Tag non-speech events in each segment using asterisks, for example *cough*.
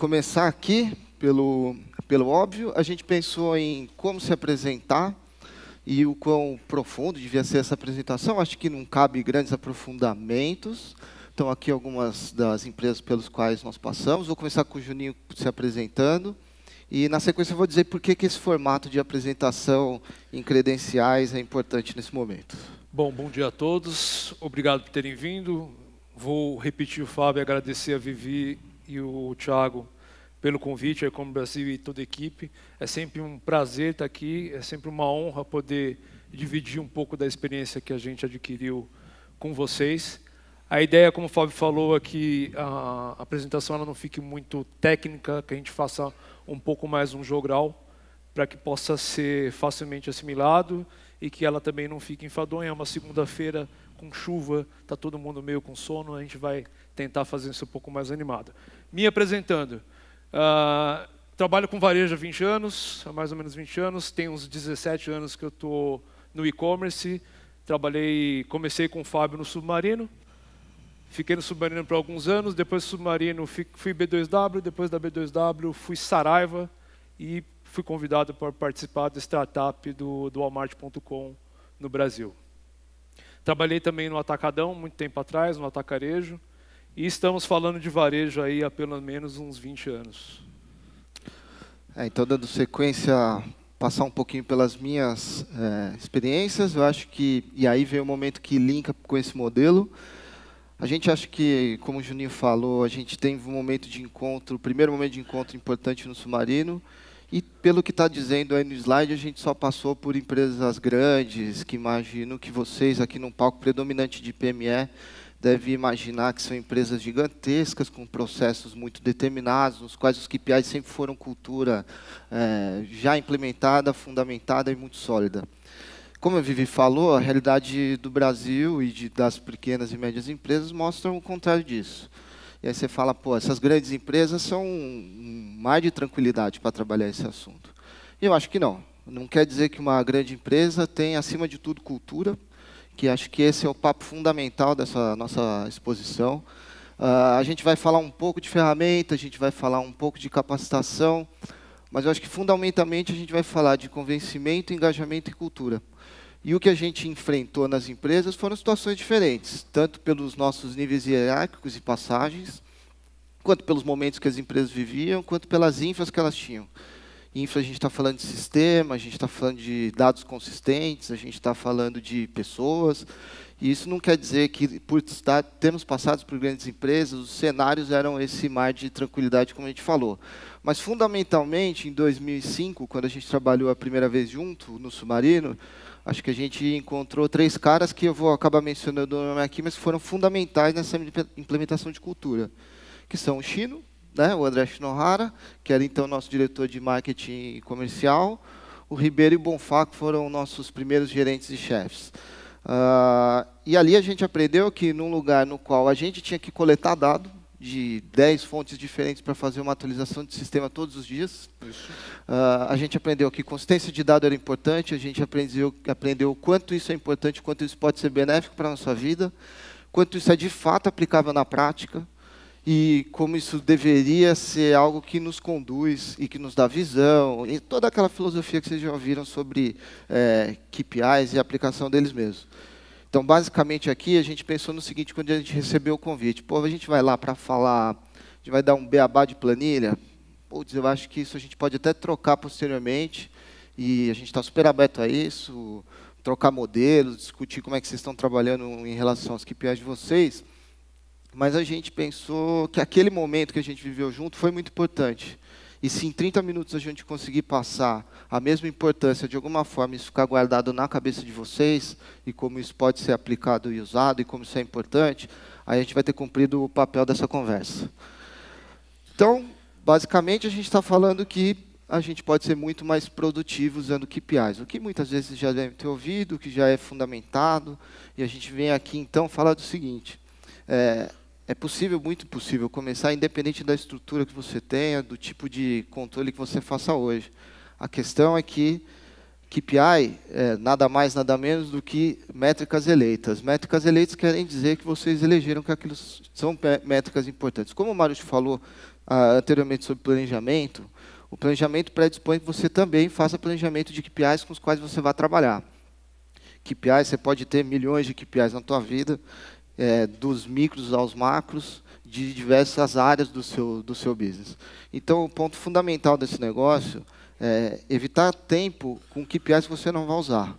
começar aqui pelo, pelo óbvio. A gente pensou em como se apresentar e o quão profundo devia ser essa apresentação. Acho que não cabe grandes aprofundamentos. Então, aqui algumas das empresas pelas quais nós passamos. Vou começar com o Juninho se apresentando. E, na sequência, eu vou dizer por que, que esse formato de apresentação em credenciais é importante nesse momento. Bom, bom dia a todos. Obrigado por terem vindo. Vou repetir o Fábio e agradecer a Vivi e o Thiago pelo convite, aí como Brasil e toda a equipe. É sempre um prazer estar aqui, é sempre uma honra poder dividir um pouco da experiência que a gente adquiriu com vocês. A ideia, como o Fábio falou, é que a apresentação ela não fique muito técnica, que a gente faça um pouco mais um jogral, para que possa ser facilmente assimilado e que ela também não fique enfadonha. É uma segunda-feira com chuva, está todo mundo meio com sono, a gente vai tentar fazer isso um pouco mais animado. Me apresentando. Uh, trabalho com varejo há 20 anos, há mais ou menos 20 anos, tem uns 17 anos que eu estou no e-commerce. Trabalhei, comecei com o Fábio no Submarino, fiquei no Submarino por alguns anos, depois do Submarino fui B2W, depois da B2W fui Saraiva e fui convidado para participar do startup do, do Walmart.com no Brasil. Trabalhei também no atacadão, muito tempo atrás, no atacarejo. E estamos falando de varejo aí há pelo menos uns 20 anos. É, então, dando sequência, passar um pouquinho pelas minhas é, experiências, eu acho que, e aí vem o momento que linka com esse modelo. A gente acha que, como o Juninho falou, a gente tem um momento de encontro, o primeiro momento de encontro importante no submarino, e pelo que está dizendo aí no slide, a gente só passou por empresas grandes, que imagino que vocês aqui num palco predominante de PME devem imaginar que são empresas gigantescas, com processos muito determinados, nos quais os KPIs sempre foram cultura é, já implementada, fundamentada e muito sólida. Como a Vivi falou, a realidade do Brasil e de, das pequenas e médias empresas mostra o contrário disso. E aí você fala, pô, essas grandes empresas são mais de tranquilidade para trabalhar esse assunto. E eu acho que não. Não quer dizer que uma grande empresa tem, acima de tudo, cultura, que acho que esse é o papo fundamental dessa nossa exposição. Uh, a gente vai falar um pouco de ferramenta, a gente vai falar um pouco de capacitação, mas eu acho que fundamentalmente a gente vai falar de convencimento, engajamento e cultura. E o que a gente enfrentou nas empresas foram situações diferentes, tanto pelos nossos níveis hierárquicos e passagens, quanto pelos momentos que as empresas viviam, quanto pelas infras que elas tinham. Infra, a gente está falando de sistema, a gente está falando de dados consistentes, a gente está falando de pessoas. E isso não quer dizer que, por estar, termos passado por grandes empresas, os cenários eram esse mar de tranquilidade, como a gente falou. Mas, fundamentalmente, em 2005, quando a gente trabalhou a primeira vez junto, no Submarino, acho que a gente encontrou três caras que eu vou acabar mencionando o nome aqui, mas foram fundamentais nessa implementação de cultura, que são o Chino, né, o André Shinohara, que era então nosso diretor de marketing e comercial, o Ribeiro e o Bonfá, que foram nossos primeiros gerentes e chefes. Uh, e ali a gente aprendeu que num lugar no qual a gente tinha que coletar dado, de 10 fontes diferentes para fazer uma atualização de sistema todos os dias. Uh, a gente aprendeu que consistência de dado era importante, a gente aprendeu, aprendeu quanto isso é importante, quanto isso pode ser benéfico para a nossa vida, quanto isso é de fato aplicável na prática e como isso deveria ser algo que nos conduz e que nos dá visão, e toda aquela filosofia que vocês já ouviram sobre é, eh, KPIs e aplicação deles mesmos. Então, basicamente aqui a gente pensou no seguinte quando a gente recebeu o convite. Pô, a gente vai lá para falar, a gente vai dar um beabá de planilha. Putz, eu acho que isso a gente pode até trocar posteriormente e a gente está super aberto a isso, trocar modelos, discutir como é que vocês estão trabalhando em relação aos KPIs de vocês. Mas a gente pensou que aquele momento que a gente viveu junto foi muito importante. E se em 30 minutos a gente conseguir passar a mesma importância, de alguma forma, isso ficar guardado na cabeça de vocês, e como isso pode ser aplicado e usado, e como isso é importante, aí a gente vai ter cumprido o papel dessa conversa. Então, basicamente, a gente está falando que a gente pode ser muito mais produtivo usando KPIs, o que muitas vezes já deve ter ouvido, que já é fundamentado, e a gente vem aqui então falar do seguinte. É, é possível, muito possível, começar independente da estrutura que você tenha, do tipo de controle que você faça hoje. A questão é que KPI é nada mais, nada menos do que métricas eleitas. Métricas eleitas querem dizer que vocês elegeram que aquilo são métricas importantes. Como o Mário falou ah, anteriormente sobre planejamento, o planejamento predispõe que você também faça planejamento de KPIs com os quais você vai trabalhar. KPIs, você pode ter milhões de KPIs na sua vida, é, dos micros aos macros, de diversas áreas do seu, do seu business. Então, o ponto fundamental desse negócio é evitar tempo com KPIs que você não vai usar,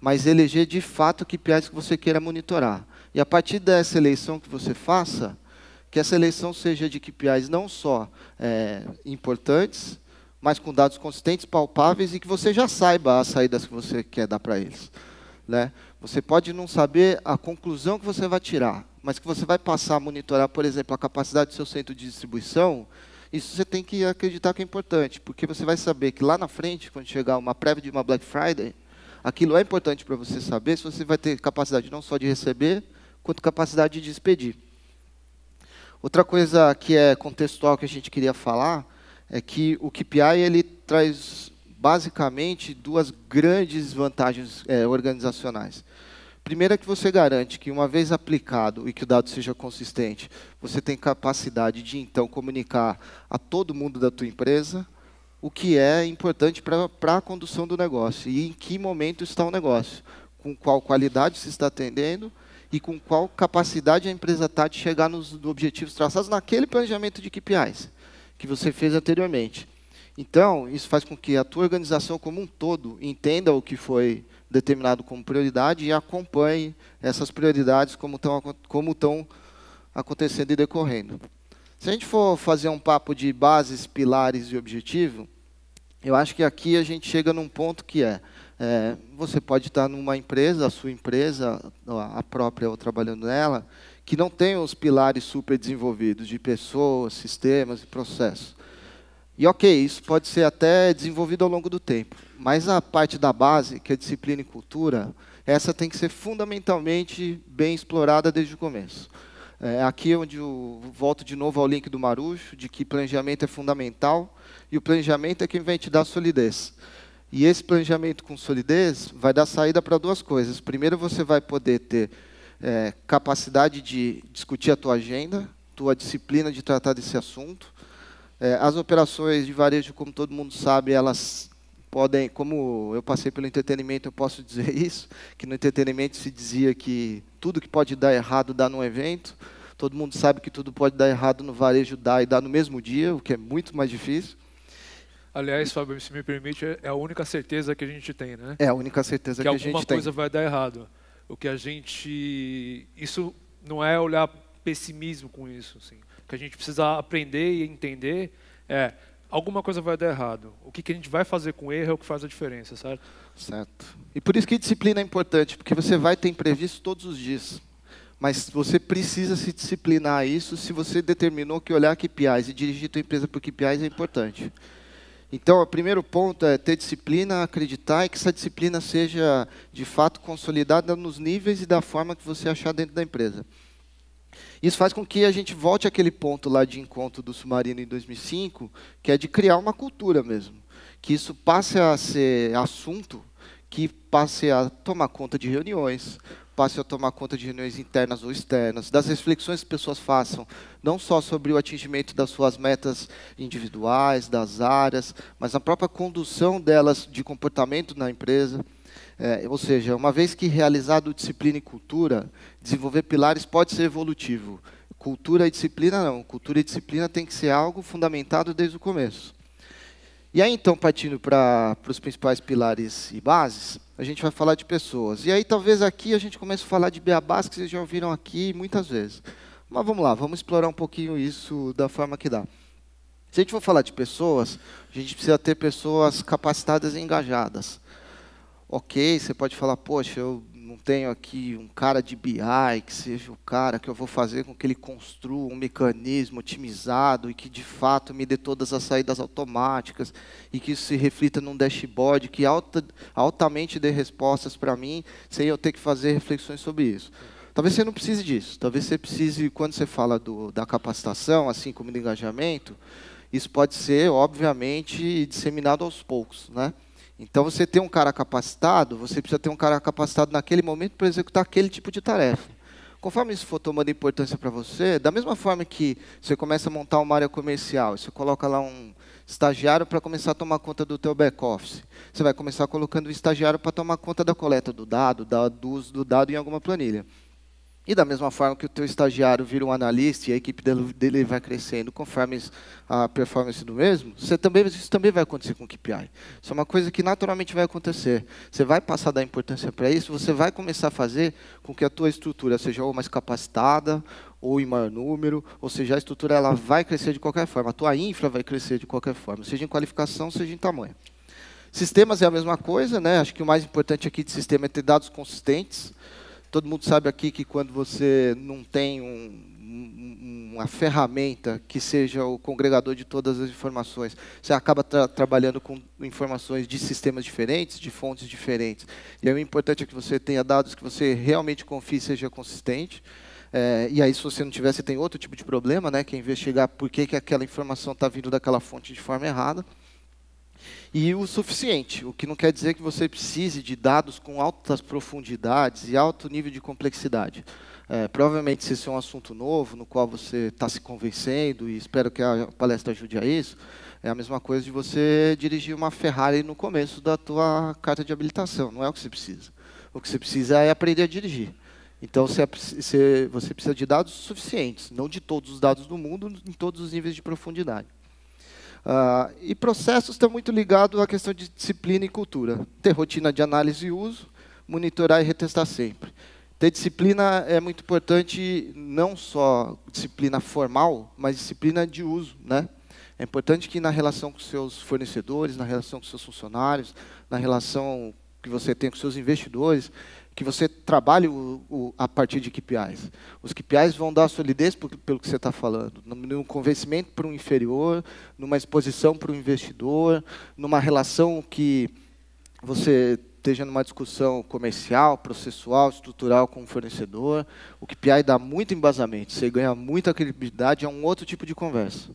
mas eleger de fato KPIs que você queira monitorar. E a partir dessa eleição que você faça, que essa eleição seja de KPIs não só é, importantes, mas com dados consistentes, palpáveis e que você já saiba as saídas que você quer dar para eles. Né? Você pode não saber a conclusão que você vai tirar, mas que você vai passar a monitorar, por exemplo, a capacidade do seu centro de distribuição, isso você tem que acreditar que é importante, porque você vai saber que lá na frente, quando chegar uma prévia de uma Black Friday, aquilo é importante para você saber se você vai ter capacidade não só de receber, quanto capacidade de expedir. Outra coisa que é contextual que a gente queria falar é que o KPI ele traz basicamente duas grandes vantagens é, organizacionais primeira é que você garante que, uma vez aplicado e que o dado seja consistente, você tem capacidade de, então, comunicar a todo mundo da tua empresa o que é importante para a condução do negócio e em que momento está o negócio, com qual qualidade se está atendendo e com qual capacidade a empresa está de chegar nos, nos objetivos traçados naquele planejamento de KPIs que você fez anteriormente. Então, isso faz com que a tua organização como um todo entenda o que foi determinado como prioridade e acompanhe essas prioridades como estão como estão acontecendo e decorrendo. Se a gente for fazer um papo de bases, pilares e objetivo, eu acho que aqui a gente chega num ponto que é, é você pode estar numa empresa, a sua empresa, a própria ou trabalhando nela, que não tem os pilares super desenvolvidos de pessoas, sistemas e processos. E ok, isso pode ser até desenvolvido ao longo do tempo. Mas a parte da base, que é disciplina e cultura, essa tem que ser fundamentalmente bem explorada desde o começo. É aqui é onde eu volto de novo ao link do Marujo, de que planejamento é fundamental, e o planejamento é quem vai te dar solidez. E esse planejamento com solidez vai dar saída para duas coisas. Primeiro, você vai poder ter é, capacidade de discutir a tua agenda, tua disciplina de tratar desse assunto. É, as operações de varejo, como todo mundo sabe, elas podem, como eu passei pelo entretenimento, eu posso dizer *laughs* isso, que no entretenimento se dizia que tudo que pode dar errado dá num evento, todo mundo sabe que tudo pode dar errado no varejo dá e dá no mesmo dia, o que é muito mais difícil. Aliás, Fábio, se me permite, é a única certeza que a gente tem, né? É a única certeza que, que a gente tem. Que alguma coisa vai dar errado. O que a gente... Isso não é olhar pessimismo com isso, assim. O que a gente precisa aprender e entender é alguma coisa vai dar errado. O que, que a gente vai fazer com erro é o que faz a diferença, certo? Certo. E por isso que disciplina é importante, porque você vai ter imprevisto todos os dias. Mas você precisa se disciplinar a isso se você determinou que olhar KPIs e dirigir sua empresa por KPIs é importante. Então, o primeiro ponto é ter disciplina, acreditar e que essa disciplina seja, de fato, consolidada nos níveis e da forma que você achar dentro da empresa. Isso faz com que a gente volte àquele ponto lá de encontro do submarino em 2005, que é de criar uma cultura mesmo. Que isso passe a ser assunto, que passe a tomar conta de reuniões, passe a tomar conta de reuniões internas ou externas, das reflexões que pessoas façam, não só sobre o atingimento das suas metas individuais, das áreas, mas a própria condução delas de comportamento na empresa. É, ou seja, uma vez que realizado disciplina e cultura, desenvolver pilares pode ser evolutivo. Cultura e disciplina não. Cultura e disciplina tem que ser algo fundamentado desde o começo. E aí, então, partindo para os principais pilares e bases, a gente vai falar de pessoas. E aí, talvez aqui a gente comece a falar de beabás que vocês já ouviram aqui muitas vezes. Mas vamos lá, vamos explorar um pouquinho isso da forma que dá. Se a gente for falar de pessoas, a gente precisa ter pessoas capacitadas e engajadas ok, você pode falar, poxa, eu não tenho aqui um cara de BI que seja o cara que eu vou fazer com que ele construa um mecanismo otimizado e que de fato me dê todas as saídas automáticas e que isso se reflita num dashboard que alta, altamente dê respostas para mim, sem eu ter que fazer reflexões sobre isso. Talvez você não precise disso. Talvez você precise, quando você fala do, da capacitação, assim como do engajamento, isso pode ser, obviamente, disseminado aos poucos, né? Então, você tem um cara capacitado, você precisa ter um cara capacitado naquele momento para executar aquele tipo de tarefa. Conforme isso for tomando importância para você, da mesma forma que você começa a montar uma área comercial, você coloca lá um estagiário para começar a tomar conta do teu back office. Você vai começar colocando o estagiário para tomar conta da coleta do dado, do uso do dado em alguma planilha. E da mesma forma que o teu estagiário vira um analista e a equipe dele vai crescendo conforme a performance do mesmo, você também, isso também vai acontecer com o KPI. Isso é uma coisa que naturalmente vai acontecer. Você vai passar da importância para isso, você vai começar a fazer com que a tua estrutura seja ou mais capacitada, ou em maior número, ou seja, a estrutura ela vai crescer de qualquer forma, a tua infra vai crescer de qualquer forma, seja em qualificação, seja em tamanho. Sistemas é a mesma coisa, né? acho que o mais importante aqui de sistema é ter dados consistentes, Todo mundo sabe aqui que quando você não tem um, uma ferramenta que seja o congregador de todas as informações, você acaba tra trabalhando com informações de sistemas diferentes, de fontes diferentes. E aí, o importante é que você tenha dados que você realmente confie seja consistente. É, e aí, se você não tiver, você tem outro tipo de problema, né, que é investigar por que, que aquela informação está vindo daquela fonte de forma errada e o suficiente, o que não quer dizer que você precise de dados com altas profundidades e alto nível de complexidade. É, provavelmente, se isso é um assunto novo, no qual você está se convencendo, e espero que a palestra ajude a isso, é a mesma coisa de você dirigir uma Ferrari no começo da tua carta de habilitação. Não é o que você precisa. O que você precisa é aprender a dirigir. Então, você, é você precisa de dados suficientes, não de todos os dados do mundo, em todos os níveis de profundidade. Uh, e processos estão muito ligados à questão de disciplina e cultura. Ter rotina de análise e uso, monitorar e retestar sempre. Ter disciplina é muito importante, não só disciplina formal, mas disciplina de uso. Né? É importante que na relação com seus fornecedores, na relação com seus funcionários, na relação que você tem com seus investidores, que você trabalhe o, o, a partir de KPIs. Os KPIs vão dar solidez por, pelo que você está falando, num convencimento para um inferior, numa exposição para um investidor, numa relação que você esteja numa discussão comercial, processual, estrutural com o fornecedor. O KPI dá muito embasamento, você ganha muita credibilidade, é um outro tipo de conversa.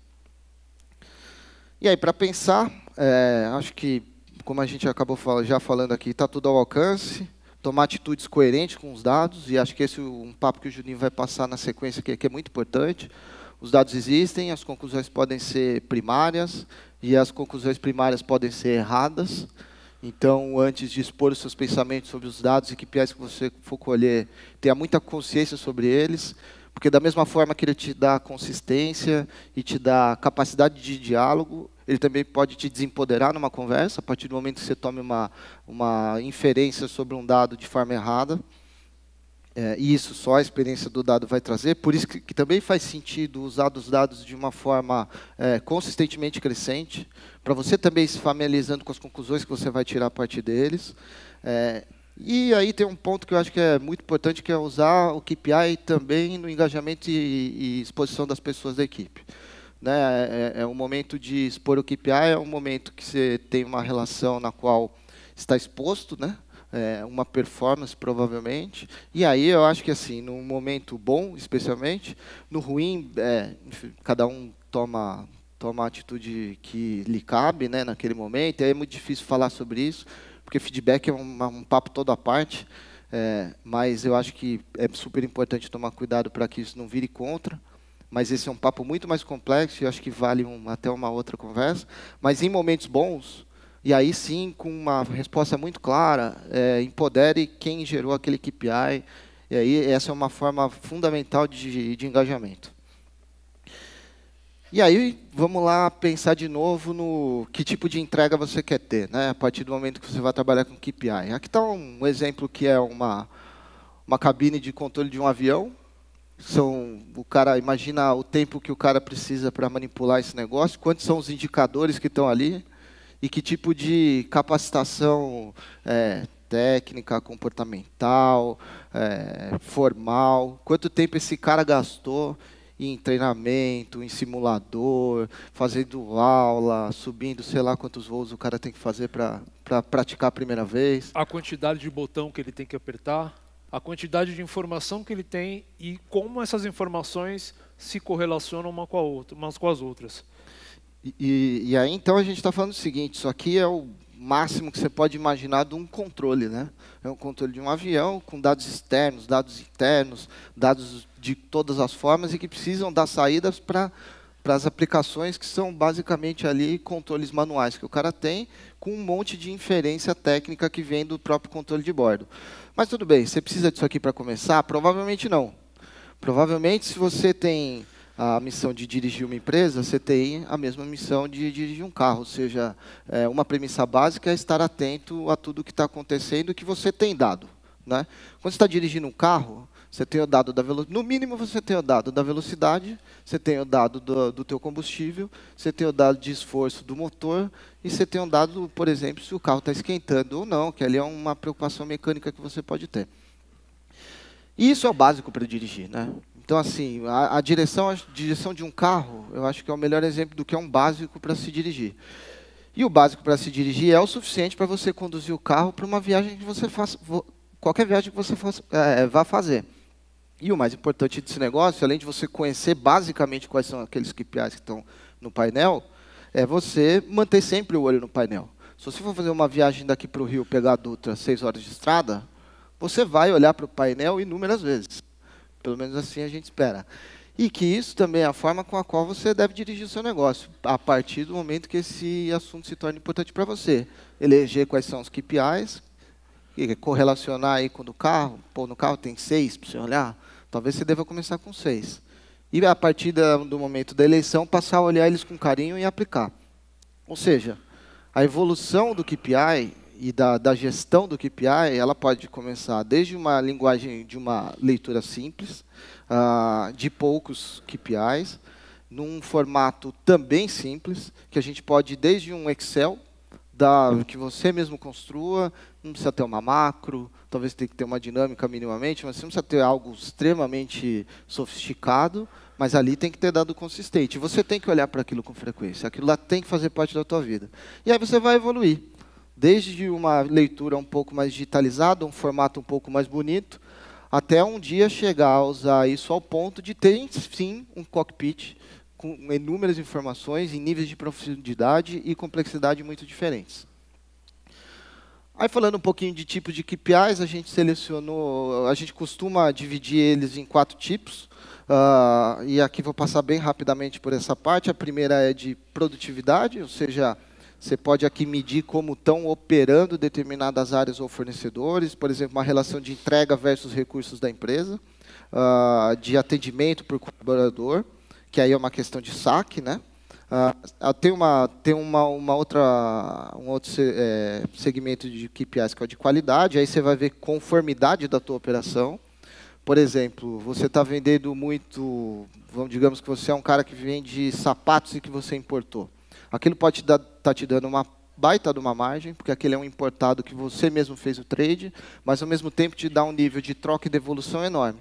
E aí, para pensar, é, acho que, como a gente acabou já falando aqui, está tudo ao alcance tomar atitudes coerentes com os dados, e acho que esse é um papo que o Juninho vai passar na sequência, que, que é muito importante. Os dados existem, as conclusões podem ser primárias, e as conclusões primárias podem ser erradas. Então, antes de expor os seus pensamentos sobre os dados e que piais que você for colher, tenha muita consciência sobre eles, porque da mesma forma que ele te dá consistência e te dá capacidade de diálogo, ele também pode te desempoderar numa conversa, a partir do momento que você tome uma, uma inferência sobre um dado de forma errada. É, e isso só a experiência do dado vai trazer, por isso que, que também faz sentido usar os dados de uma forma é, consistentemente crescente, para você também se familiarizando com as conclusões que você vai tirar a partir deles. É, e aí tem um ponto que eu acho que é muito importante, que é usar o KPI também no engajamento e, e exposição das pessoas da equipe. Né? É, é, é um momento de expor o KPI, é um momento que você tem uma relação na qual está exposto, né? É uma performance provavelmente. E aí eu acho que assim, num momento bom, especialmente, no ruim, é, cada um toma toma a atitude que lhe cabe, né? Naquele momento, é muito difícil falar sobre isso porque feedback é um, é um papo todo à parte, é, mas eu acho que é super importante tomar cuidado para que isso não vire contra. Mas esse é um papo muito mais complexo e acho que vale um, até uma outra conversa. Mas em momentos bons, e aí sim, com uma resposta muito clara, é, empodere quem gerou aquele KPI. E aí essa é uma forma fundamental de, de engajamento. E aí, vamos lá pensar de novo no que tipo de entrega você quer ter, né? A partir do momento que você vai trabalhar com KPI. Aqui está um exemplo que é uma, uma cabine de controle de um avião. São, o cara imagina o tempo que o cara precisa para manipular esse negócio, quantos são os indicadores que estão ali e que tipo de capacitação é, técnica, comportamental, é, formal, quanto tempo esse cara gastou em treinamento, em simulador, fazendo aula, subindo sei lá quantos voos o cara tem que fazer para pra praticar a primeira vez. A quantidade de botão que ele tem que apertar, a quantidade de informação que ele tem e como essas informações se correlacionam uma com a outra, umas com as outras. E, e aí então a gente está falando o seguinte, isso aqui é o máximo que você pode imaginar de um controle, né? É um controle de um avião com dados externos, dados internos, dados de todas as formas e que precisam dar saídas para para as aplicações que são basicamente ali controles manuais que o cara tem, com um monte de inferência técnica que vem do próprio controle de bordo. Mas tudo bem, você precisa disso aqui para começar? Provavelmente não. Provavelmente, se você tem a missão de dirigir uma empresa, você tem a mesma missão de dirigir um carro. Ou seja, é, uma premissa básica é estar atento a tudo que está acontecendo e que você tem dado. Né? Quando você está dirigindo um carro, você tem o dado da velocidade, no mínimo você tem o dado da velocidade, você tem o dado do, do teu combustível, você tem o dado de esforço do motor e você tem o dado, por exemplo, se o carro está esquentando ou não, que ali é uma preocupação mecânica que você pode ter. E isso é o básico para dirigir, né? Então, assim, a, a, direção, a direção de um carro, eu acho que é o melhor exemplo do que é um básico para se dirigir. E o básico para se dirigir é o suficiente para você conduzir o carro para uma viagem que você faça, qualquer viagem que você faça, é, vá fazer. E o mais importante desse negócio, além de você conhecer basicamente quais são aqueles KPIs que estão no painel, é você manter sempre o olho no painel. Se você for fazer uma viagem daqui para o Rio, pegar a Dutra, seis horas de estrada, você vai olhar para o painel inúmeras vezes. Pelo menos assim a gente espera. E que isso também é a forma com a qual você deve dirigir o seu negócio, a partir do momento que esse assunto se torna importante para você. Eleger quais são os KPIs, correlacionar aí com o do carro, pô, no carro tem seis para você olhar, talvez você deva começar com seis. E a partir da, do momento da eleição, passar a olhar eles com carinho e aplicar. Ou seja, a evolução do KPI e da, da gestão do KPI, ela pode começar desde uma linguagem de uma leitura simples, uh, de poucos KPIs, num formato também simples, que a gente pode desde um Excel da, que você mesmo construa, não precisa ter uma macro, talvez tenha que ter uma dinâmica minimamente, mas você não precisa ter algo extremamente sofisticado, mas ali tem que ter dado consistente. Você tem que olhar para aquilo com frequência, aquilo lá tem que fazer parte da tua vida. E aí você vai evoluir, desde uma leitura um pouco mais digitalizada, um formato um pouco mais bonito, até um dia chegar a usar isso ao ponto de ter, sim, um cockpit com inúmeras informações em níveis de profundidade e complexidade muito diferentes. Aí falando um pouquinho de tipos de KPIs, a gente selecionou, a gente costuma dividir eles em quatro tipos. Uh, e aqui vou passar bem rapidamente por essa parte. A primeira é de produtividade, ou seja, você pode aqui medir como estão operando determinadas áreas ou fornecedores, por exemplo, uma relação de entrega versus recursos da empresa, uh, de atendimento por colaborador que aí é uma questão de saque, né? Uh, tem uma, tem uma, uma outra, um outro é, segmento de KPIs que é o de qualidade, aí você vai ver conformidade da tua operação. Por exemplo, você está vendendo muito, vamos, digamos que você é um cara que vende sapatos e que você importou. Aquilo pode estar te, tá te dando uma baita de uma margem, porque aquele é um importado que você mesmo fez o trade, mas ao mesmo tempo te dá um nível de troca e devolução enorme.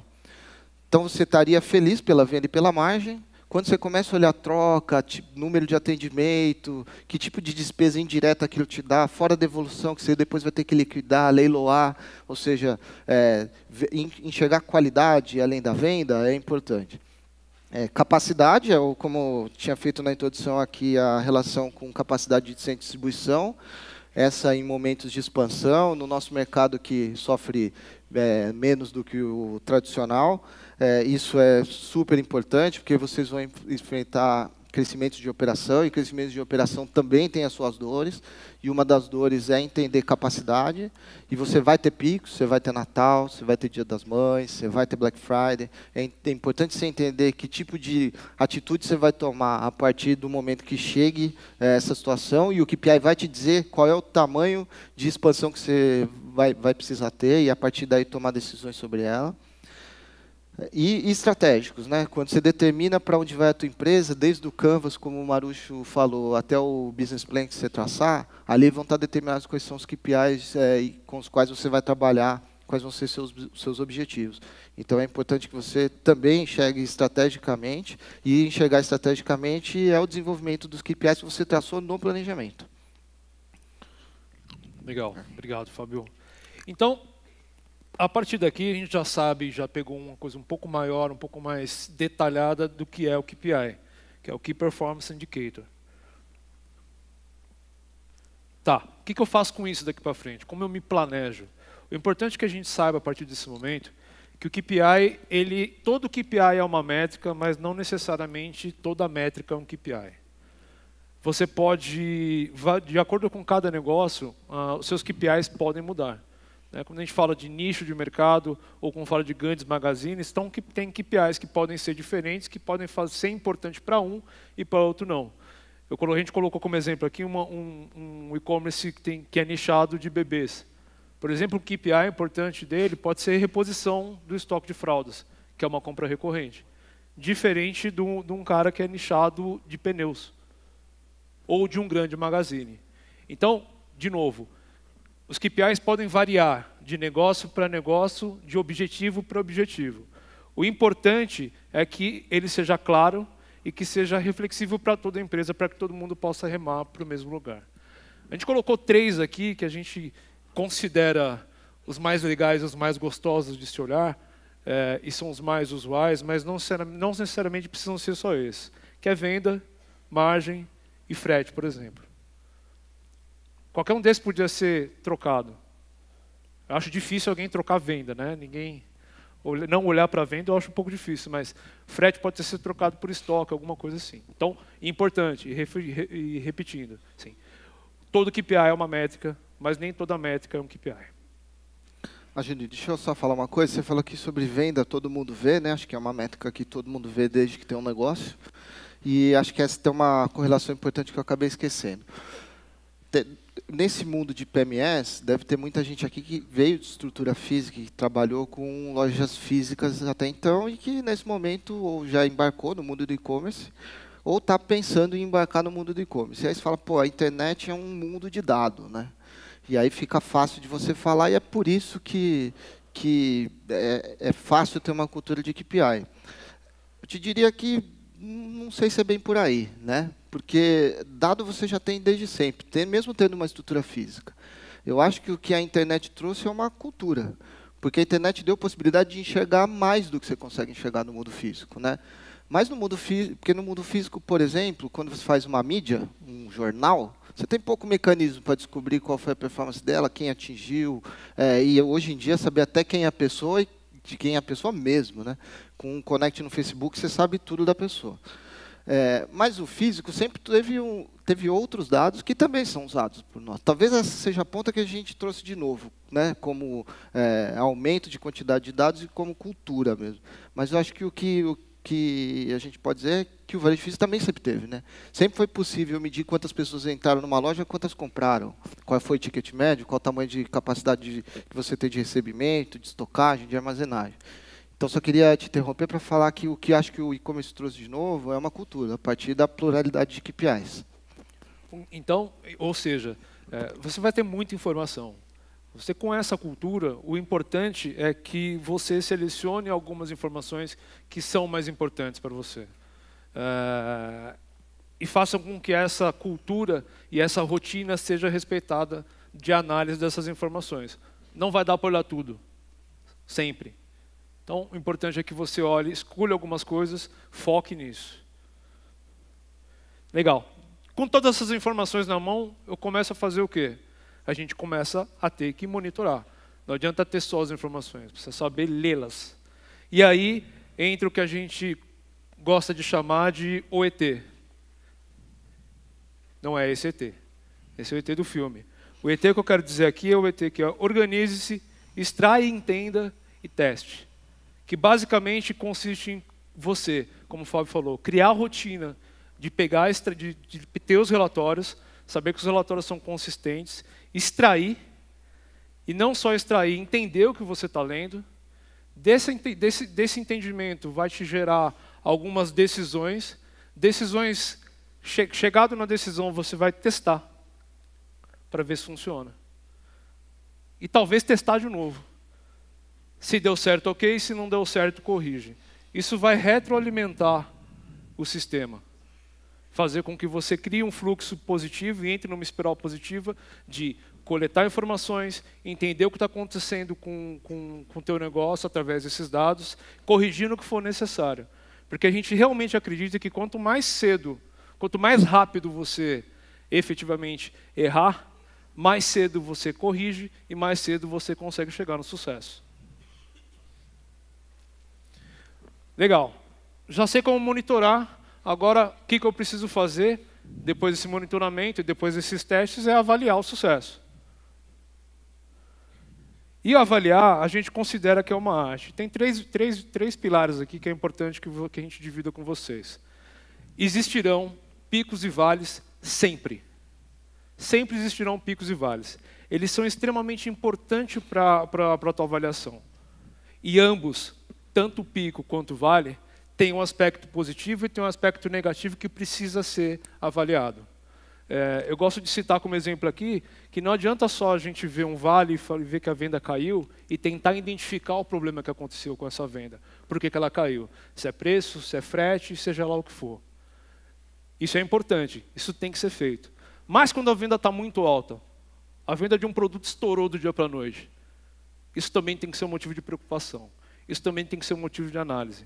Então você estaria feliz pela venda e pela margem, quando você começa a olhar troca, tipo, número de atendimento, que tipo de despesa indireta aquilo te dá, fora a devolução que você depois vai ter que liquidar, leiloar, ou seja, é, enxergar qualidade além da venda é importante. É, capacidade, é ou como tinha feito na introdução aqui, a relação com capacidade de distribuição, essa em momentos de expansão, no nosso mercado que sofre é, menos do que o tradicional. É, isso é super importante, porque vocês vão enfrentar crescimento de operação, e crescimento de operação também tem as suas dores, e uma das dores é entender capacidade, e você vai ter picos, você vai ter Natal, você vai ter Dia das Mães, você vai ter Black Friday, é, é importante você entender que tipo de atitude você vai tomar a partir do momento que chegue é, essa situação, e o KPI vai te dizer qual é o tamanho de expansão que você vai, vai precisar ter e a partir daí tomar decisões sobre ela. E, e estratégicos, né? quando você determina para onde vai a tua empresa, desde o canvas, como o Marucho falou, até o business plan que você traçar, ali vão estar determinados quais são os KPIs é, com os quais você vai trabalhar, quais vão ser seus seus objetivos. Então é importante que você também enxergue estrategicamente e enxergar estrategicamente é o desenvolvimento dos KPIs que você traçou no planejamento. Legal, obrigado, Fabio. Então, a partir daqui, a gente já sabe, já pegou uma coisa um pouco maior, um pouco mais detalhada do que é o KPI, que é o Key Performance Indicator. Tá, o que, eu faço com isso daqui para frente? Como eu me planejo? O importante é que a gente saiba a partir desse momento que o KPI, ele, todo KPI é uma métrica, mas não necessariamente toda métrica é um KPI. Você pode, de acordo com cada negócio, ah, os seus KPIs podem mudar. Né, quando a gente fala de nicho de mercado ou quando fala de grandes magazines, então que tem KPIs que podem ser diferentes, que podem ser importantes para um e para outro não. Eu, a gente colocou como exemplo aqui uma, um, um e-commerce que, que é nichado de bebês. Por exemplo, um KPI importante dele pode ser reposição do estoque de fraldas, que é uma compra recorrente. Diferente de um cara que é nichado de pneus ou de um grande magazine. Então, de novo, os KPIs podem variar de negócio para negócio, de objetivo para objetivo. O importante é que ele seja claro e que seja reflexivo para toda a empresa, para que todo mundo possa remar para o mesmo lugar. A gente colocou três aqui que a gente considera os mais legais, os mais gostosos de se olhar, é, e são os mais usuais, mas não, não necessariamente precisam ser só esses, que é venda, margem e frete, por exemplo. Qualquer um desses podia ser trocado. Eu acho difícil alguém trocar venda, né? Ninguém não olhar para a venda eu acho um pouco difícil, mas frete pode ser trocado por estoque, alguma coisa assim. Então, importante, e, repetindo, sim. todo KPI é uma métrica, mas nem toda métrica é um KPI. Agilio, deixa eu só falar uma coisa. Você falou aqui sobre venda, todo mundo vê, né? Acho que é uma métrica que todo mundo vê desde que tem um negócio. E acho que essa tem uma correlação importante que eu acabei esquecendo nesse mundo de PMS, deve ter muita gente aqui que veio de estrutura física, que trabalhou com lojas físicas até então e que nesse momento ou já embarcou no mundo do e-commerce ou está pensando em embarcar no mundo do e-commerce. E aí você fala, pô, a internet é um mundo de dado, né? E aí fica fácil de você falar e é por isso que, que é, é fácil ter uma cultura de KPI. Eu te diria que não sei se é bem por aí, né? Porque dado você já tem desde sempre, tem, mesmo tendo uma estrutura física. Eu acho que o que a internet trouxe é uma cultura, porque a internet deu possibilidade de enxergar mais do que você consegue enxergar no mundo físico, né? Mas no mundo físico, porque no mundo físico, por exemplo, quando você faz uma mídia, um jornal, você tem pouco mecanismo para descobrir qual foi a performance dela, quem atingiu, é, e hoje em dia saber até quem é a pessoa e de quem é a pessoa mesmo, né? com um connect no Facebook, você sabe tudo da pessoa. É, mas o físico sempre teve, um, teve outros dados que também são usados por nós. Talvez essa seja a ponta que a gente trouxe de novo, né, como é, aumento de quantidade de dados e como cultura mesmo. Mas eu acho que o que, o que a gente pode dizer é que o varejo físico também sempre teve. Né? Sempre foi possível medir quantas pessoas entraram numa loja, quantas compraram, qual foi o ticket médio, qual o tamanho de capacidade de, que você tem de recebimento, de estocagem, de armazenagem. Então, só queria te interromper para falar que o que acho que o e-commerce trouxe de novo é uma cultura, a partir da pluralidade de KPIs. Então, ou seja, é, você vai ter muita informação. Você, com essa cultura, o importante é que você selecione algumas informações que são mais importantes para você. É, e faça com que essa cultura e essa rotina seja respeitada de análise dessas informações. Não vai dar para olhar tudo, sempre. Então, o importante é que você olhe, escolha algumas coisas, foque nisso. Legal. Com todas essas informações na mão, eu começo a fazer o quê? A gente começa a ter que monitorar. Não adianta ter só as informações, precisa saber lê-las. E aí entra o que a gente gosta de chamar de OET. Não é esse ET. Esse é o ET do filme. O ET que eu quero dizer aqui é o ET que é organize-se, extrai, entenda e teste que basicamente consiste em você, como o Fábio falou, criar a rotina de pegar, de, de ter os relatórios, saber que os relatórios são consistentes, extrair, e não só extrair, entender o que você está lendo. Desse, desse, desse entendimento vai te gerar algumas decisões. Decisões, che, chegado na decisão, você vai testar para ver se funciona. E talvez testar de novo. Se deu certo, ok. Se não deu certo, corrige. Isso vai retroalimentar o sistema. Fazer com que você crie um fluxo positivo e entre numa espiral positiva de coletar informações, entender o que está acontecendo com o com, com teu negócio através desses dados, corrigindo o que for necessário. Porque a gente realmente acredita que quanto mais cedo, quanto mais rápido você efetivamente errar, mais cedo você corrige e mais cedo você consegue chegar no sucesso. Legal. Já sei como monitorar. Agora, o que, que eu preciso fazer depois desse monitoramento e depois desses testes é avaliar o sucesso. E avaliar, a gente considera que é uma arte. Tem três, três, três pilares aqui que é importante que, que a gente divida com vocês. Existirão picos e vales sempre. Sempre existirão picos e vales. Eles são extremamente importantes para a tua avaliação. E ambos tanto o pico quanto o vale, tem um aspecto positivo e tem um aspecto negativo que precisa ser avaliado. É, eu gosto de citar como exemplo aqui que não adianta só a gente ver um vale e ver que a venda caiu e tentar identificar o problema que aconteceu com essa venda. Por que, que ela caiu? Se é preço, se é frete, seja lá o que for. Isso é importante, isso tem que ser feito. Mas quando a venda está muito alta, a venda de um produto estourou do dia para a noite, isso também tem que ser um motivo de preocupação isso também tem que ser um motivo de análise.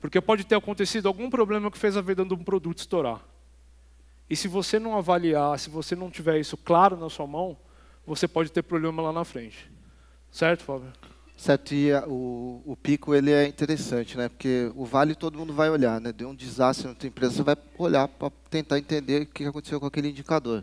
Porque pode ter acontecido algum problema que fez a venda de um produto estourar. E se você não avaliar, se você não tiver isso claro na sua mão, você pode ter problema lá na frente. Certo, Fábio? Certo, e ah, o, o pico ele é interessante, né? Porque o vale todo mundo vai olhar, né? Deu um desastre na tua empresa, você vai olhar para tentar entender o que aconteceu com aquele indicador.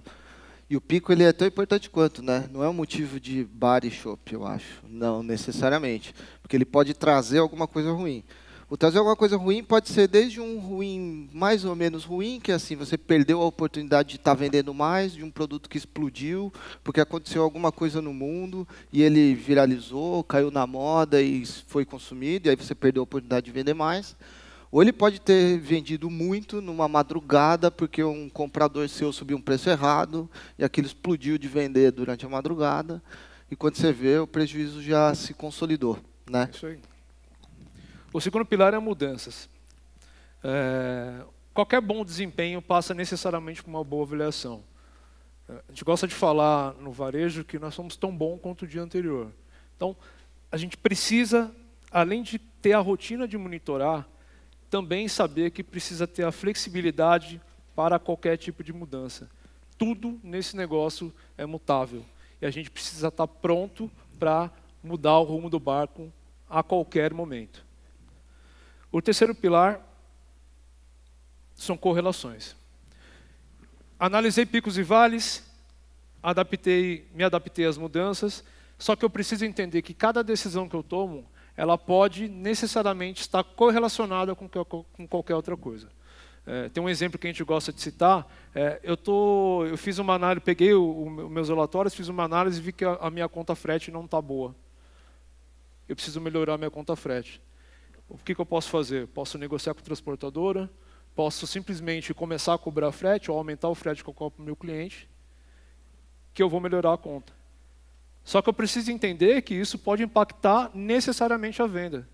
E o pico ele é tão importante quanto, né? Não é um motivo de bar e chopp, eu acho. Não necessariamente, porque ele pode trazer alguma coisa ruim. O trazer alguma coisa ruim pode ser desde um ruim mais ou menos ruim, que é assim, você perdeu a oportunidade de estar tá vendendo mais, de um produto que explodiu, porque aconteceu alguma coisa no mundo e ele viralizou, caiu na moda e foi consumido, e aí você perdeu a oportunidade de vender mais. Ou ele pode ter vendido muito numa madrugada porque um comprador seu subiu um preço errado e aquilo explodiu de vender durante a madrugada. E quando você vê, o prejuízo já se consolidou. Né? É isso aí. O segundo pilar é mudanças. É, qualquer bom desempenho passa necessariamente por uma boa avaliação. É, a gente gosta de falar no varejo que nós somos tão bom quanto o dia anterior. Então, a gente precisa, além de ter a rotina de monitorar, também saber que precisa ter a flexibilidade para qualquer tipo de mudança. Tudo nesse negócio é mutável e a gente precisa estar pronto para mudar o rumo do barco a qualquer momento. O terceiro pilar são correlações. Analisei picos e vales, adaptei, me adaptei às mudanças, só que eu preciso entender que cada decisão que eu tomo, ela pode necessariamente estar correlacionada com, com qualquer outra coisa. É, tem um exemplo que a gente gosta de citar. É, eu, tô, eu fiz uma análise, peguei os meus relatórios, fiz uma análise e vi que a, a minha conta frete não está boa. Eu preciso melhorar a minha conta frete. O que, que eu posso fazer? Posso negociar com a transportadora, posso simplesmente começar a cobrar frete ou aumentar o frete que eu cobro para o meu cliente, que eu vou melhorar a conta. Só que eu preciso entender que isso pode impactar necessariamente a venda.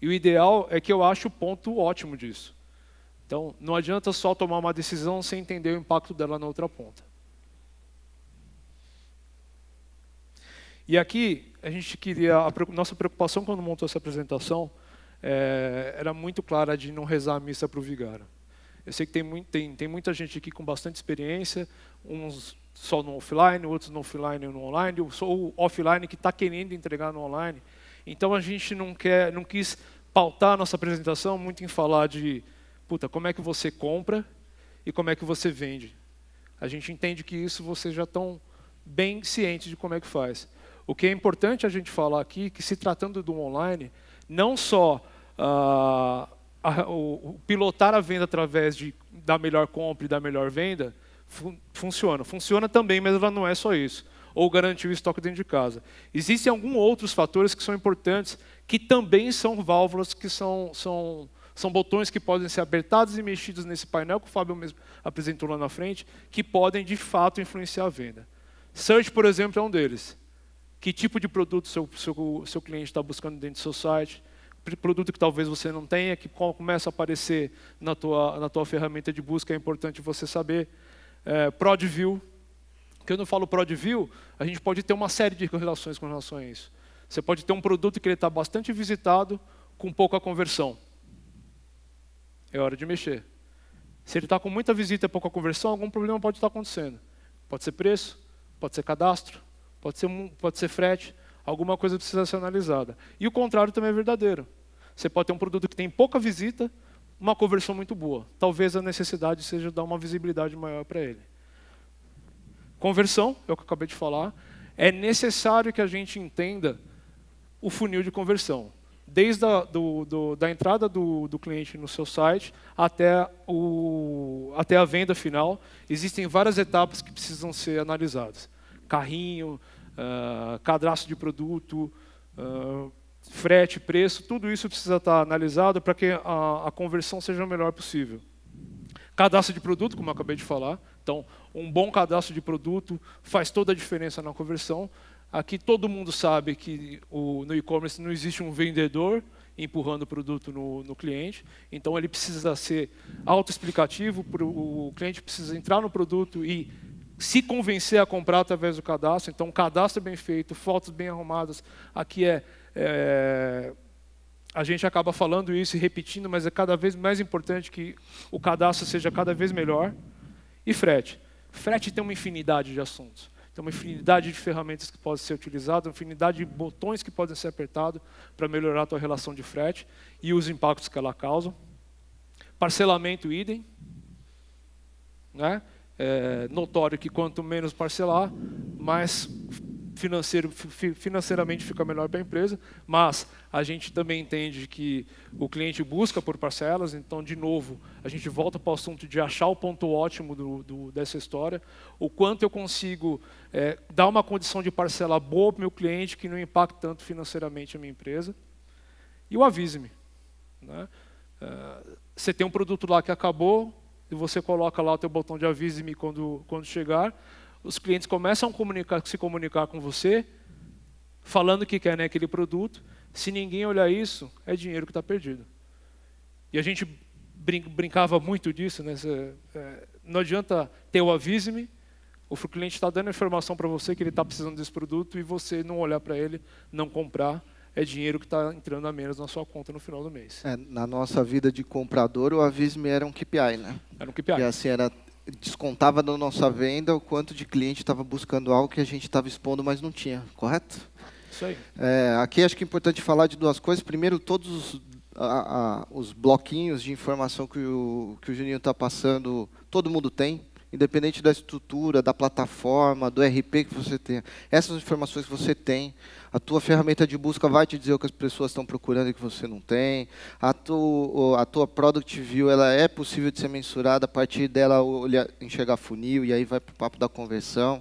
E o ideal é que eu ache o ponto ótimo disso. Então, não adianta só tomar uma decisão sem entender o impacto dela na outra ponta. E aqui, a gente queria. A nossa preocupação quando montou essa apresentação é, era muito clara de não rezar a missa para o vigário. Eu sei que tem, muito, tem, tem muita gente aqui com bastante experiência, uns só no offline, outros no offline e no online, ou sou o offline que está querendo entregar no online. Então a gente não, quer, não quis pautar a nossa apresentação muito em falar de puta, como é que você compra e como é que você vende. A gente entende que isso vocês já estão bem cientes de como é que faz. O que é importante a gente falar aqui que se tratando do online, não só uh, a, o, o pilotar a venda através de, da melhor compra e da melhor venda, Fun funciona. Funciona também, mas ela não é só isso. Ou garantir o estoque dentro de casa. Existem alguns outros fatores que são importantes, que também são válvulas, que são, são, são botões que podem ser apertados e mexidos nesse painel que o Fábio mesmo apresentou lá na frente, que podem de fato influenciar a venda. Search, por exemplo, é um deles. Que tipo de produto seu, seu, seu cliente está buscando dentro do seu site? produto que talvez você não tenha, que começa a aparecer na tua, na tua ferramenta de busca, é importante você saber é, Prodville. Quando eu falo Prodville, a gente pode ter uma série de correlações com relação a isso. Você pode ter um produto que ele está bastante visitado, com pouca conversão. É hora de mexer. Se ele está com muita visita e pouca conversão, algum problema pode estar acontecendo. Pode ser preço, pode ser cadastro, pode ser, pode ser frete, alguma coisa precisa ser analisada. E o contrário também é verdadeiro. Você pode ter um produto que tem pouca visita, uma conversão muito boa. Talvez a necessidade seja dar uma visibilidade maior para ele. Conversão, é o que eu acabei de falar, é necessário que a gente entenda o funil de conversão. Desde a do, do, da entrada do, do cliente no seu site até, o, até a venda final, existem várias etapas que precisam ser analisadas. Carrinho, uh, cadastro de produto, uh, frete, preço, tudo isso precisa estar analisado para que a, a, conversão seja o melhor possível. Cadastro de produto, como eu acabei de falar. Então, um bom cadastro de produto faz toda a diferença na conversão. Aqui todo mundo sabe que o, no e-commerce não existe um vendedor empurrando o produto no, no cliente, então ele precisa ser autoexplicativo, o cliente precisa entrar no produto e se convencer a comprar através do cadastro. Então, cadastro bem feito, fotos bem arrumadas. Aqui é é, a gente acaba falando isso e repetindo, mas é cada vez mais importante que o cadastro seja cada vez melhor. E frete. Frete tem uma infinidade de assuntos. Tem uma infinidade de ferramentas que podem ser utilizadas, uma infinidade de botões que podem ser apertados para melhorar a tua relação de frete e os impactos que ela causa. Parcelamento, idem. Né? É notório que quanto menos parcelar, mais financeiro, financeiramente fica melhor para a empresa, mas a gente também entende que o cliente busca por parcelas, então, de novo, a gente volta para o assunto de achar o ponto ótimo do, do, dessa história, o quanto eu consigo é, dar uma condição de parcela boa para o meu cliente que não impacte tanto financeiramente a minha empresa, e o avise-me. Né? É, você tem um produto lá que acabou, e você coloca lá o teu botão de avise-me quando, quando chegar, os clientes começam a comunicar, se comunicar com você, falando que né, aquele produto. Se ninguém olhar isso, é dinheiro que está perdido. E a gente brin brincava muito disso. Né? Cê, é, não adianta ter o avise-me, o cliente está dando informação para você que ele está precisando desse produto e você não olhar para ele, não comprar, é dinheiro que está entrando a menos na sua conta no final do mês. É, na nossa vida de comprador, o avise-me era um KPI, né? Era um KPI. E assim, era descontava da nossa venda o quanto de cliente estava buscando algo que a gente estava expondo, mas não tinha, correto? Isso aí. É, aqui acho que é importante falar de duas coisas. Primeiro, todos os, a, a, os bloquinhos de informação que o, que o Juninho está passando, todo mundo tem, independente da estrutura, da plataforma, do RP que você tenha. Essas informações que você tem, a tua ferramenta de busca vai te dizer o que as pessoas estão procurando e que você não tem. A tua, a tua product view ela é possível de ser mensurada a partir dela olhar, enxergar funil e aí vai para o papo da conversão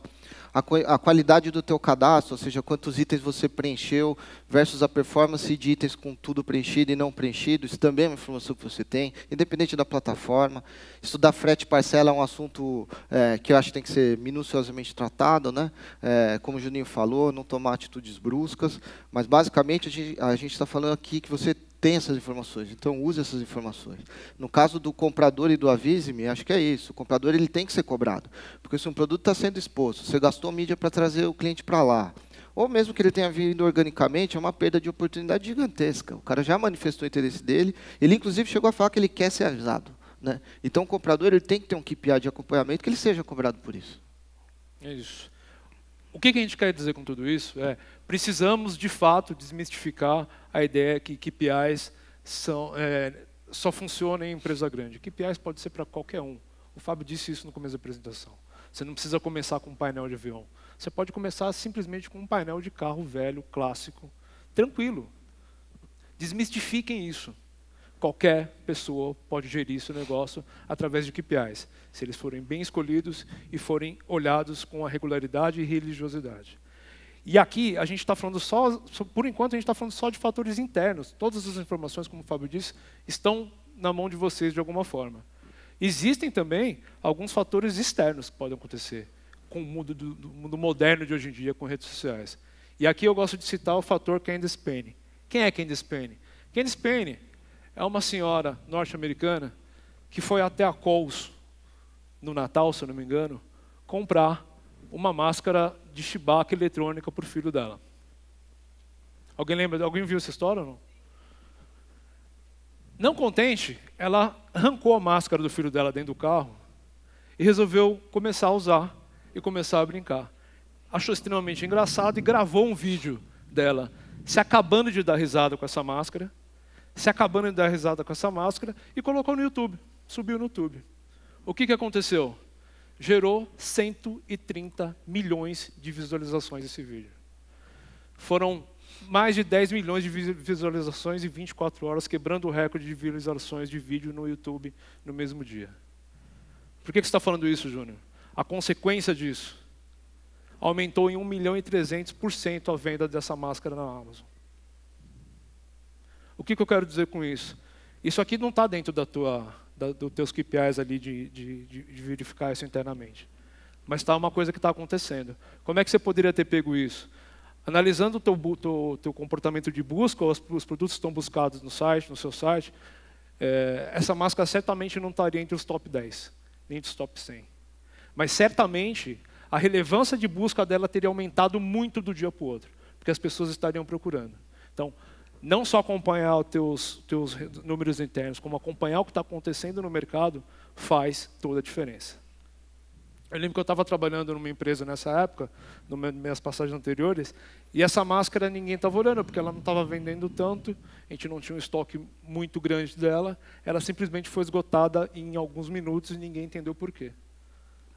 a, qualidade do teu cadastro, ou seja, quantos itens você preencheu versus a performance de itens com tudo preenchido e não preenchido, isso também é uma informação que você tem, independente da plataforma. Estudar frete parcela é um assunto é, que eu acho que tem que ser minuciosamente tratado, né? É, como o Juninho falou, não tomar atitudes bruscas, mas basicamente a gente está falando aqui que você tem essas informações, então use essas informações. No caso do comprador e do avise-me, acho que é isso. O comprador ele tem que ser cobrado, porque se um produto está sendo exposto, você gastou mídia para trazer o cliente para lá, ou mesmo que ele tenha vindo organicamente, é uma perda de oportunidade gigantesca. O cara já manifestou o interesse dele, ele inclusive chegou a falar que ele quer ser avisado. Né? Então o comprador ele tem que ter um KPI de acompanhamento que ele seja cobrado por isso. É isso. O que, a gente quer dizer com tudo isso? É, precisamos, de fato, desmistificar a ideia que KPIs são, é, só funcionam em empresa grande. KPIs pode ser para qualquer um. O Fábio disse isso no começo da apresentação. Você não precisa começar com um painel de avião. Você pode começar simplesmente com um painel de carro velho, clássico, tranquilo. Desmistifiquem isso. Qualquer pessoa pode gerir seu negócio através de KPIs, se eles forem bem escolhidos e forem olhados com a regularidade e religiosidade. E aqui a gente está falando só, por enquanto a gente está falando só de fatores internos. Todas as informações, como o Fábio disse, estão na mão de vocês de alguma forma. Existem também alguns fatores externos que podem acontecer com o mundo, do, do mundo moderno de hoje em dia, com redes sociais. E aqui eu gosto de citar o fator kendall Payne. Quem é kendall Payne? Candace Payne é uma senhora norte-americana que foi até a Kohl's no Natal, se eu não me engano, comprar uma máscara de Chewbacca eletrônica para o filho dela. Alguém lembra? Alguém viu essa história ou não? Não contente, ela arrancou a máscara do filho dela dentro do carro e resolveu começar a usar e começar a brincar. Achou extremamente engraçado e gravou um vídeo dela se acabando de dar risada com essa máscara se acabando de dar risada com essa máscara e colocou no YouTube, subiu no YouTube. O que, que aconteceu? Gerou 130 milhões de visualizações esse vídeo. Foram mais de 10 milhões de visualizações em 24 horas, quebrando o recorde de visualizações de vídeo no YouTube no mesmo dia. Por que, que você está falando isso, Júnior? A consequência disso aumentou em 1 milhão e 300% a venda dessa máscara na Amazon. O que, que eu quero dizer com isso? Isso aqui não está dentro da tua, da, dos teus KPIs ali de, de, de, de verificar isso internamente. Mas está uma coisa que está acontecendo. Como é que você poderia ter pego isso? Analisando o teu, teu, teu comportamento de busca, ou os, os produtos que estão buscados no site, no seu site, é, essa máscara certamente não estaria entre os top 10, nem entre os top 100. Mas certamente a relevância de busca dela teria aumentado muito do dia para o outro, porque as pessoas estariam procurando. Então, não só acompanhar os teus, teus números internos, como acompanhar o que está acontecendo no mercado, faz toda a diferença. Eu lembro que eu estava trabalhando numa empresa nessa época, nas minhas passagens anteriores, e essa máscara ninguém estava olhando, porque ela não estava vendendo tanto, a gente não tinha um estoque muito grande dela, ela simplesmente foi esgotada em alguns minutos e ninguém entendeu por quê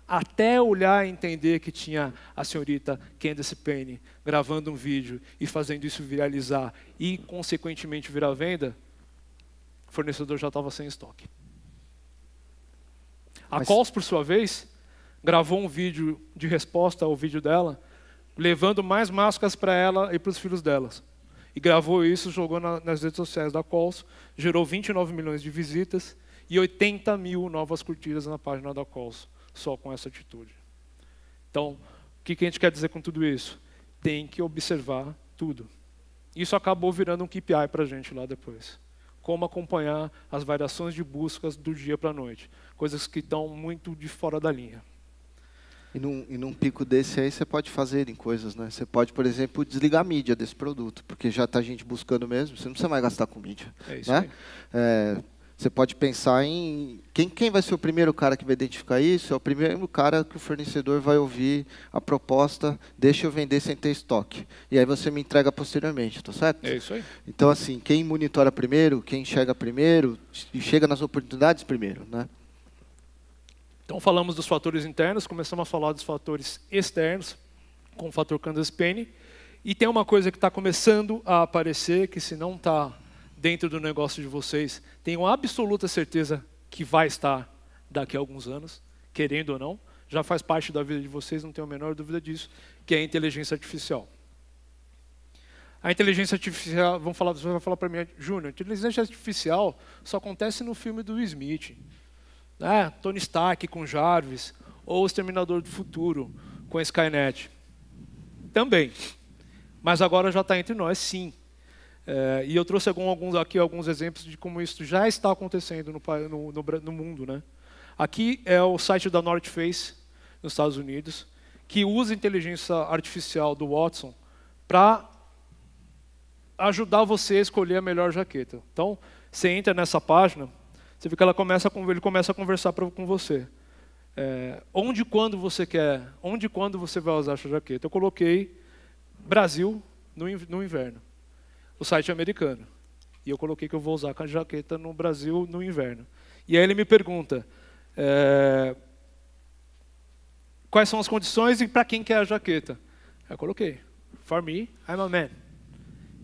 até olhar e entender que tinha a senhorita Candace Payne gravando um vídeo e fazendo isso viralizar e, consequentemente, virar venda, o fornecedor já estava sem estoque. A Mas... Cols, por sua vez, gravou um vídeo de resposta ao vídeo dela, levando mais máscaras para ela e para os filhos delas. E gravou isso, jogou na, nas redes sociais da Cols, gerou 29 milhões de visitas e 80 mil novas curtidas na página da Cols só com essa atitude. Então, o que, a gente quer dizer com tudo isso? Tem que observar tudo. Isso acabou virando um KPI para a gente lá depois. Como acompanhar as variações de buscas do dia para a noite. Coisas que estão muito de fora da linha. E num, e num, pico desse aí você pode fazer em coisas, né? Você pode, por exemplo, desligar a mídia desse produto, porque já está gente buscando mesmo, você não precisa mais gastar com mídia. É isso né? É, você pode pensar em quem, quem vai ser o primeiro cara que vai identificar isso? É o primeiro cara que o fornecedor vai ouvir a proposta, deixa eu vender sem ter estoque. E aí você me entrega posteriormente, tá certo? É isso aí. Então, assim, quem monitora primeiro, quem chega primeiro, e chega nas oportunidades primeiro, né? Então falamos dos fatores internos, começamos a falar dos fatores externos, com o fator Candace Payne. E tem uma coisa que está começando a aparecer, que se não está dentro do negócio de vocês, tenho absoluta certeza que vai estar daqui a alguns anos, querendo ou não, já faz parte da vida de vocês, não tenho a menor dúvida disso, que é a inteligência artificial. A inteligência artificial, vão falar, você vai falar para mim, Júnior, inteligência artificial só acontece no filme do Smith. Né? Tony Stark com Jarvis, ou o Exterminador do Futuro com Skynet. Também. Mas agora já está entre nós, sim. É, e eu trouxe algum, alguns, aqui alguns exemplos de como isso já está acontecendo no, no, no, no mundo. Né? Aqui é o site da North Face, nos Estados Unidos, que usa a inteligência artificial do Watson para ajudar você a escolher a melhor jaqueta. Então, você entra nessa página, você vê que ela começa ele começa a conversar pra, com você. É, onde e quando você quer, onde quando você vai usar a sua jaqueta. Eu coloquei Brasil no, no inverno o site americano. E eu coloquei que eu vou usar com a jaqueta no Brasil no inverno. E aí ele me pergunta, é, quais são as condições e para quem quer é a jaqueta? Eu coloquei, for me, I'm a man.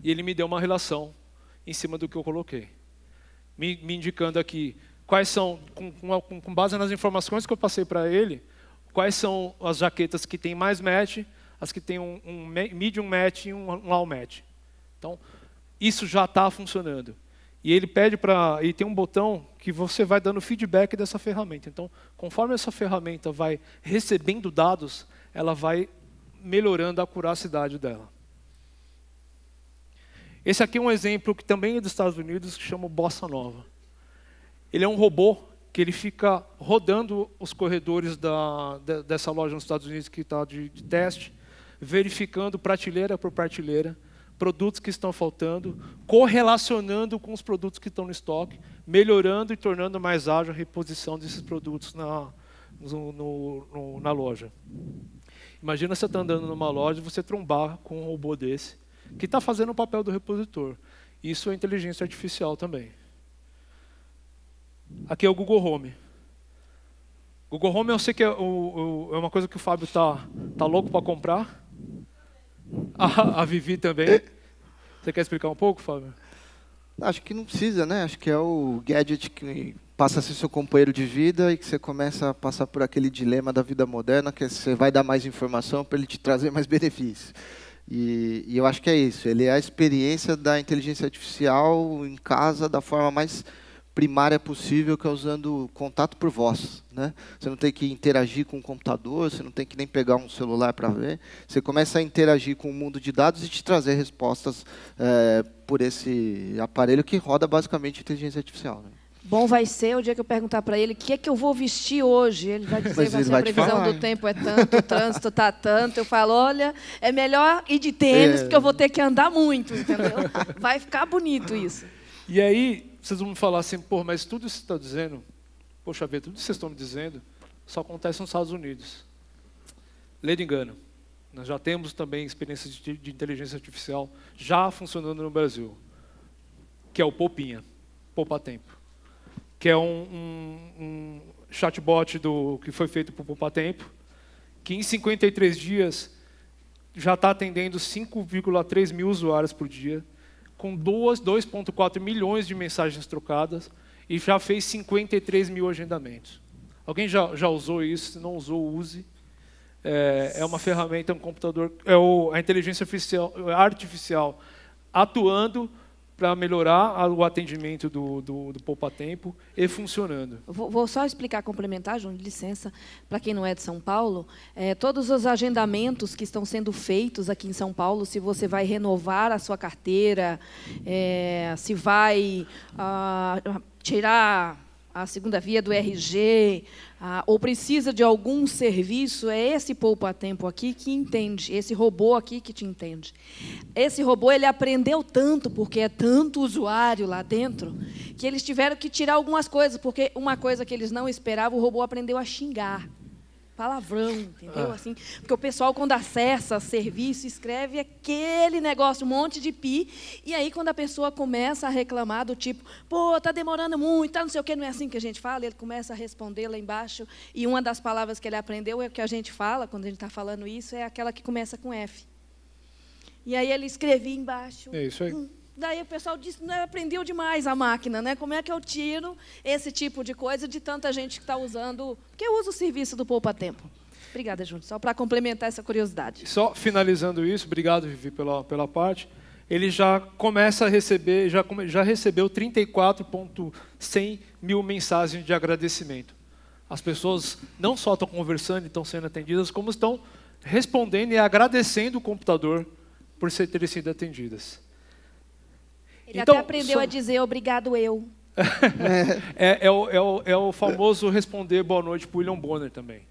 E ele me deu uma relação em cima do que eu coloquei. Me, me indicando aqui quais são, com, com, com base nas informações que eu passei para ele, quais são as jaquetas que tem mais match, as que tem um, um medium match e um, um low match. Então, isso já está funcionando. E ele pede para. E tem um botão que você vai dando feedback dessa ferramenta. Então, conforme essa ferramenta vai recebendo dados, ela vai melhorando a curacidade dela. Esse aqui é um exemplo que também é dos Estados Unidos, que chama Bossa Nova. Ele é um robô que ele fica rodando os corredores da, dessa loja nos Estados Unidos que está de, de teste, verificando prateleira por prateleira produtos que estão faltando, correlacionando com os produtos que estão no estoque, melhorando e tornando mais ágil a reposição desses produtos na, no, no, na loja. Imagina você está andando numa loja e você trombar com um robô desse, que está fazendo o papel do repositor. Isso é inteligência artificial também. Aqui é o Google Home. Google Home eu sei que é, o, o, é uma coisa que o Fábio está tá louco para comprar, *laughs* A, a Vivi também. Você quer explicar um pouco, Fábio? Acho que não precisa, né? Acho que é o gadget que passa a ser seu companheiro de vida e que você começa a passar por aquele dilema da vida moderna, que você vai dar mais informação para ele te trazer mais *laughs* benefícios. E, e eu acho que é isso. Ele é a experiência da inteligência artificial em casa da forma mais primária possível, que é usando contato por voz. Né? Você não tem que interagir com o computador, você não tem que nem pegar um celular para ver. Você começa a interagir com o mundo de dados e te trazer respostas é, por esse aparelho que roda basicamente inteligência artificial. Né? Bom vai ser o dia que eu perguntar para ele o que é que eu vou vestir hoje. Ele vai dizer, Mas vai a previsão falar. do tempo é tanto, o trânsito está tanto. Eu falo, olha, é melhor ir de tênis, é. porque eu vou ter que andar muito, entendeu? Vai ficar bonito isso. E aí, vocês vão me falar assim, pô, mas tudo isso que está dizendo, poxa vida, tudo isso que vocês estão me dizendo, só acontece nos Estados Unidos. lê de engano. Nós já temos também experiências de, de inteligência artificial já funcionando no Brasil, que é o Poupinha, Poupa Tempo, que é um, um, um chatbot do, que foi feito por Poupa Tempo, que em 53 dias já está atendendo 5,3 mil usuários por dia, com 2,4 milhões de mensagens trocadas e já fez 53 mil agendamentos. Alguém já, já usou isso? Se não usou, use. É, é uma ferramenta, um computador, é o, a inteligência artificial, artificial atuando para melhorar o atendimento do, do, do poupa-tempo e funcionando. Vou, vou, só explicar, complementar, João, de licença, para quem não é de São Paulo, é, todos os agendamentos que estão sendo feitos aqui em São Paulo, se você vai renovar a sua carteira, é, se vai ah, tirar a segunda via do RG, a, ou precisa de algum serviço, é esse poupa-tempo aqui que entende, esse robô aqui que te entende. Esse robô, ele aprendeu tanto, porque é tanto usuário lá dentro, que eles tiveram que tirar algumas coisas, porque uma coisa que eles não esperavam, o robô aprendeu a xingar palavrão, entendeu? Ah. Assim, porque o pessoal, quando acessa serviço, escreve aquele negócio, um monte de pi, e aí quando a pessoa começa a reclamar do tipo, pô, tá demorando muito, tá não sei o quê, não é assim que a gente fala, ele começa a responder lá embaixo, e uma das palavras que ele aprendeu é o que a gente fala, quando a gente está falando isso, é aquela que começa com F. E aí ele escrevia embaixo. É isso aí. Hum. Daí o pessoal disse, né, aprendeu demais a máquina, né? Como é que eu tiro esse tipo de coisa de tanta gente que está usando? Porque usa o serviço do Poupa Tempo. Obrigada, Júlio. Só para complementar essa curiosidade. Só finalizando isso, obrigado, Vivi, pela, pela parte. Ele já começa a receber, já, já recebeu 34.100 mil mensagens de agradecimento. As pessoas não só estão conversando e estão sendo atendidas, como estão respondendo e agradecendo o computador por terem sido atendidas. Ele então, até aprendeu a dizer obrigado eu. *laughs* É, é, é, o, é, o, é o famoso responder boa noite para William Bonner também.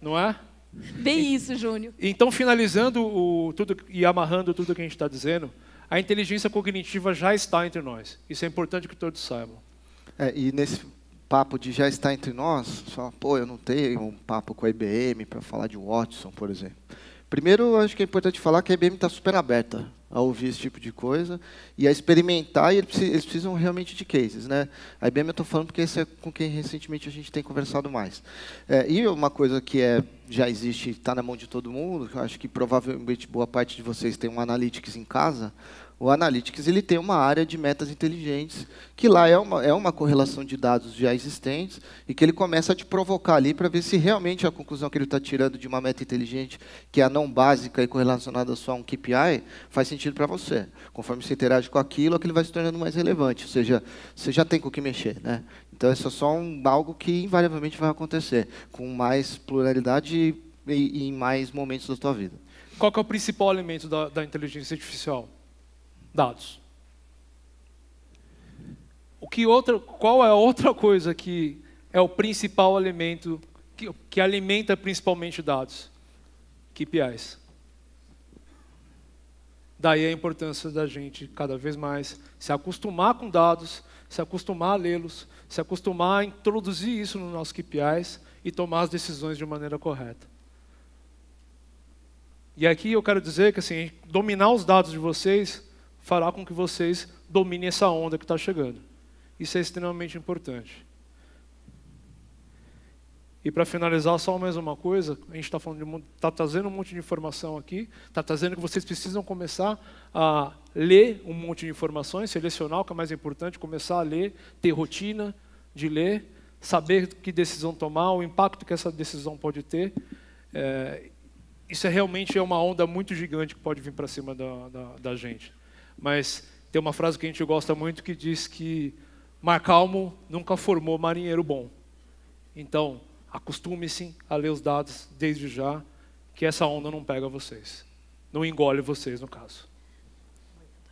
Não é? Bem isso, Júnior. Então, finalizando o, tudo e amarrando tudo que a gente está dizendo, a inteligência cognitiva já está entre nós. Isso é importante que todos saibam. É, e nesse papo de já está entre nós, só, pô, eu não tenho um papo com a IBM para falar de Watson, por exemplo. Primeiro, acho que é importante falar que a IBM está super aberta a ouvir esse tipo de coisa e a experimentar, e eles precisam realmente de cases. Né? A IBM eu estou falando porque esse é com quem recentemente a gente tem conversado mais. É, e uma coisa que é, já existe, está na mão de todo mundo, acho que provavelmente boa parte de vocês tem um Analytics em casa, o Analytics ele tem uma área de metas inteligentes, que lá é uma, é uma correlação de dados já existentes, e que ele começa a te provocar ali para ver se realmente a conclusão que ele está tirando de uma meta inteligente, que é a não básica e correlacionada só a um KPI, faz sentido para você. Conforme você interage com aquilo, aquilo vai se tornando mais relevante, ou seja, você já tem com o que mexer. Né? Então, isso é só um, algo que invariavelmente vai acontecer, com mais pluralidade e, e em mais momentos da sua vida. Qual é o principal elemento da, da inteligência artificial? dados. O que outra, qual é a outra coisa que é o principal elemento que, que alimenta principalmente dados? KPIs. Daí a importância da gente cada vez mais se acostumar com dados, se acostumar a lê-los, se acostumar a introduzir isso nos nossos KPIs e tomar as decisões de maneira correta. E aqui eu quero dizer que assim, dominar os dados de vocês fará com que vocês dominem essa onda que está chegando. Isso é extremamente importante. E para finalizar, só mais uma coisa: a gente está tá trazendo um monte de informação aqui, está trazendo que vocês precisam começar a ler um monte de informações, selecionar o que é mais importante, começar a ler, ter rotina de ler, saber que decisão tomar, o impacto que essa decisão pode ter. É, isso é realmente é uma onda muito gigante que pode vir para cima da, da, da gente mas tem uma frase que a gente gosta muito que diz que mar calmo nunca formou marinheiro bom. Então, acostume-se a ler os dados desde já, que essa onda não pega vocês. Não engole vocês, no caso.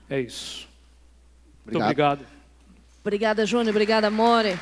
É isso. Obrigado. Muito obrigado. Obrigada, Júnior. Obrigada, More.